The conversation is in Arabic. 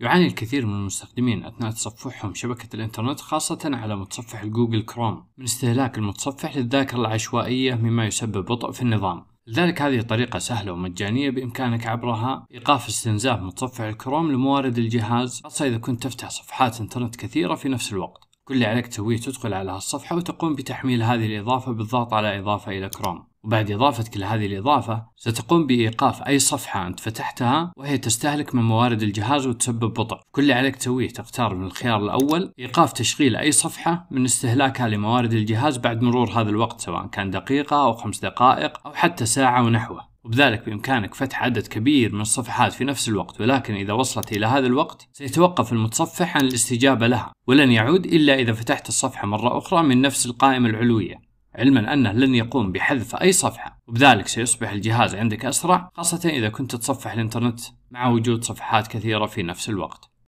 يعاني الكثير من المستخدمين أثناء تصفحهم شبكة الإنترنت خاصة على متصفح جوجل كروم من استهلاك المتصفح للذاكرة العشوائية مما يسبب بطء في النظام لذلك هذه طريقة سهلة ومجانية بإمكانك عبرها إيقاف استنزاف متصفح الكروم لموارد الجهاز خاصة إذا كنت تفتح صفحات إنترنت كثيرة في نفس الوقت كل اللي عليك تسويه تدخل على هالصفحة وتقوم بتحميل هذه الإضافة بالضغط على إضافة إلى كروم وبعد إضافة كل هذه الإضافة ستقوم بإيقاف أي صفحة أنت فتحتها وهي تستهلك من موارد الجهاز وتسبب بطء كل اللي عليك تسويه تختار من الخيار الأول إيقاف تشغيل أي صفحة من استهلاكها لموارد الجهاز بعد مرور هذا الوقت سواء كان دقيقة أو خمس دقائق أو حتى ساعة ونحوه وبذلك بإمكانك فتح عدد كبير من الصفحات في نفس الوقت ولكن إذا وصلت إلى هذا الوقت سيتوقف المتصفح عن الاستجابة لها ولن يعود إلا إذا فتحت الصفحة مرة أخرى من نفس القائمة العلوية علما أنه لن يقوم بحذف أي صفحة وبذلك سيصبح الجهاز عندك أسرع خاصة إذا كنت تصفح الإنترنت مع وجود صفحات كثيرة في نفس الوقت